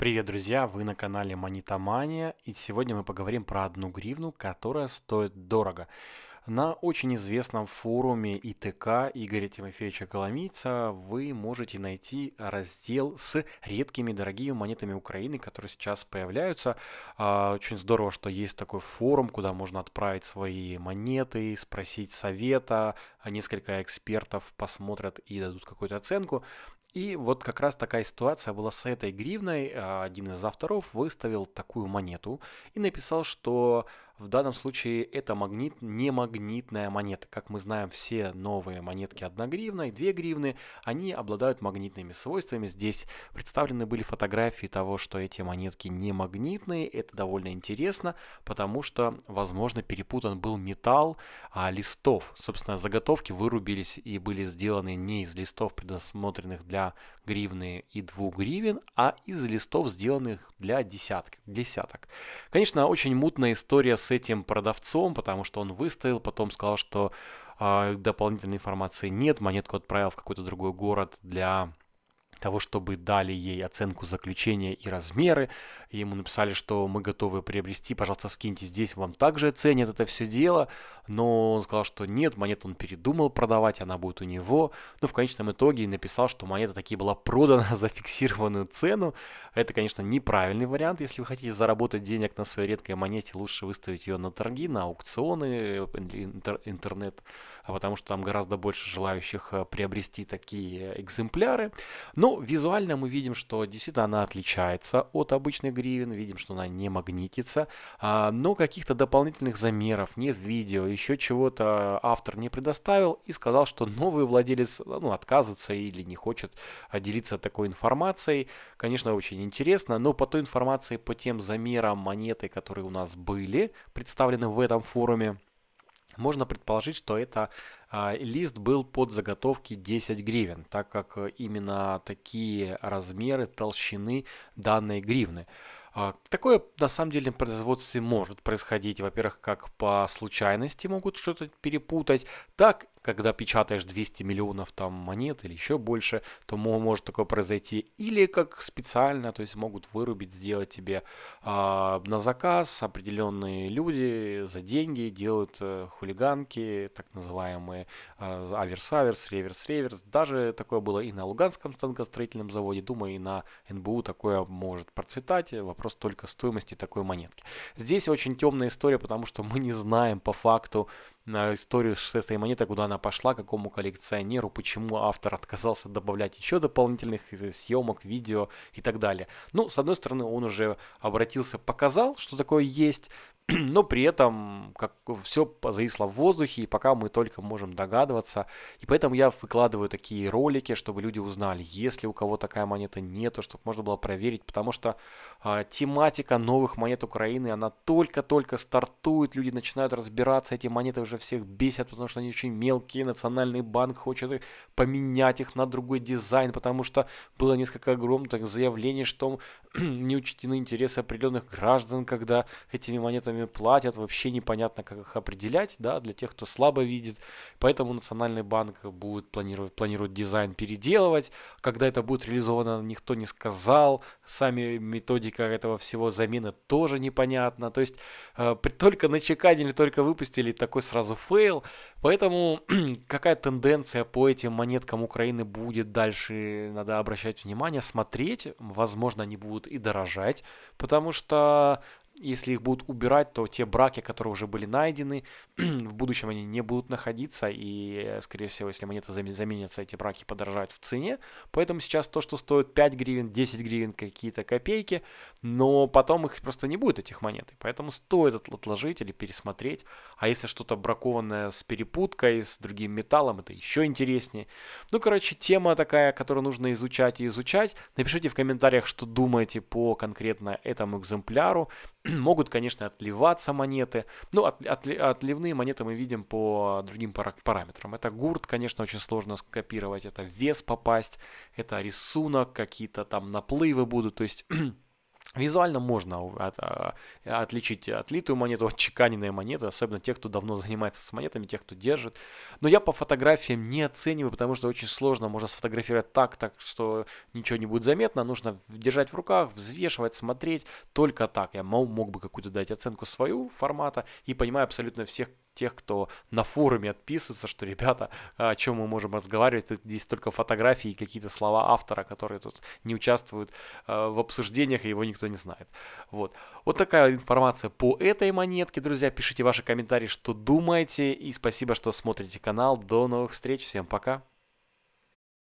Привет, друзья! Вы на канале Монетомания, и сегодня мы поговорим про одну гривну, которая стоит дорого. На очень известном форуме ИТК Игоря Тимофеевича Коломийца вы можете найти раздел с редкими дорогими монетами Украины, которые сейчас появляются. А, очень здорово, что есть такой форум, куда можно отправить свои монеты, спросить совета, несколько экспертов посмотрят и дадут какую-то оценку. И вот как раз такая ситуация была с этой гривной. Один из авторов выставил такую монету и написал, что в данном случае это магнит, не магнитная монета. Как мы знаем, все новые монетки 1 гривна и 2 гривны, они обладают магнитными свойствами. Здесь представлены были фотографии того, что эти монетки не магнитные. Это довольно интересно, потому что, возможно, перепутан был металл а, листов. Собственно, заготовки вырубились и были сделаны не из листов, предусмотренных для гривны и 2 гривен, а из листов, сделанных для десяток. десяток. Конечно, очень мутная история с этим продавцом, потому что он выставил, потом сказал, что э, дополнительной информации нет, монетку отправил в какой-то другой город для того, чтобы дали ей оценку заключения и размеры. Ему написали, что мы готовы приобрести, пожалуйста, скиньте здесь, вам также оценят это все дело но он сказал, что нет, монету он передумал продавать, она будет у него. Но ну, в конечном итоге написал, что монета таки была продана за фиксированную цену. Это, конечно, неправильный вариант. Если вы хотите заработать денег на своей редкой монете, лучше выставить ее на торги, на аукционы, э, интернет, а потому что там гораздо больше желающих э, приобрести такие экземпляры. Но визуально мы видим, что действительно она отличается от обычных гривен, видим, что она не магнитится, а, но каких-то дополнительных замеров нет видео, еще чего-то автор не предоставил и сказал, что новый владелец ну, отказывается или не хочет а, делиться такой информацией. Конечно, очень интересно, но по той информации, по тем замерам монеты, которые у нас были представлены в этом форуме, можно предположить, что это а, лист был под заготовки 10 гривен, так как именно такие размеры, толщины данной гривны. А, такое на самом деле на производстве может происходить, во-первых, как по случайности могут что-то перепутать, так, когда печатаешь 200 миллионов там монет или еще больше, то может такое произойти, или как специально, то есть могут вырубить, сделать тебе а, на заказ определенные люди за деньги делают а, хулиганки, так называемые а, аверс-аверс, реверс-реверс, даже такое было и на Луганском станкостроительном заводе, думаю, и на НБУ такое может процветать, вопрос вопрос только стоимости такой монетки. Здесь очень темная история, потому что мы не знаем по факту э, историю с этой монеты, куда она пошла, какому коллекционеру, почему автор отказался добавлять еще дополнительных э, съемок, видео и так далее. Ну, с одной стороны, он уже обратился, показал, что такое есть, но при этом как все зависло в воздухе, и пока мы только можем догадываться. И поэтому я выкладываю такие ролики, чтобы люди узнали, если у кого такая монета нету, чтобы можно было проверить, потому что э, тематика новых монет Украины, она только-только стартует, люди начинают разбираться, эти монеты уже всех бесят, потому что они очень мелкие, национальный банк хочет поменять их на другой дизайн, потому что было несколько огромных заявлений, что не учтены интересы определенных граждан, когда этими монетами ценами платят, вообще непонятно, как их определять, да, для тех, кто слабо видит. Поэтому Национальный банк будет планировать, планировать дизайн переделывать. Когда это будет реализовано, никто не сказал. Сами методика этого всего замены тоже непонятно. То есть э, только начеканили, только выпустили, такой сразу фейл. Поэтому какая тенденция по этим монеткам Украины будет дальше, надо обращать внимание, смотреть. Возможно, они будут и дорожать, потому что если их будут убирать, то те браки, которые уже были найдены, в будущем они не будут находиться, и, э, скорее всего, если монеты заменятся, эти браки подорожают в цене. Поэтому сейчас то, что стоит 5 гривен, 10 гривен, какие-то копейки, но потом их просто не будет, этих монет. Поэтому стоит отложить или пересмотреть. А если что-то бракованное с перепуткой, с другим металлом, это еще интереснее. Ну, короче, тема такая, которую нужно изучать и изучать. Напишите в комментариях, что думаете по конкретно этому экземпляру. Могут, конечно, отливаться монеты. Ну, от, от, отливные монеты мы видим по другим параметрам. Это гурт, конечно, очень сложно скопировать. Это вес попасть, это рисунок, какие-то там наплывы будут. То есть Визуально можно от, а, отличить отлитую монету от чеканенной монеты, особенно тех, кто давно занимается с монетами, тех, кто держит. Но я по фотографиям не оцениваю, потому что очень сложно. Можно сфотографировать так, так что ничего не будет заметно. Нужно держать в руках, взвешивать, смотреть. Только так я мог бы какую-то дать оценку свою формата и понимаю абсолютно всех тех, кто на форуме отписывается, что, ребята, а, о чем мы можем разговаривать, тут здесь только фотографии и какие-то слова автора, которые тут не участвуют а, в обсуждениях, и его никто не знает. Вот. Вот такая информация по этой монетке, друзья. Пишите ваши комментарии, что думаете, и спасибо, что смотрите канал. До новых встреч, всем пока!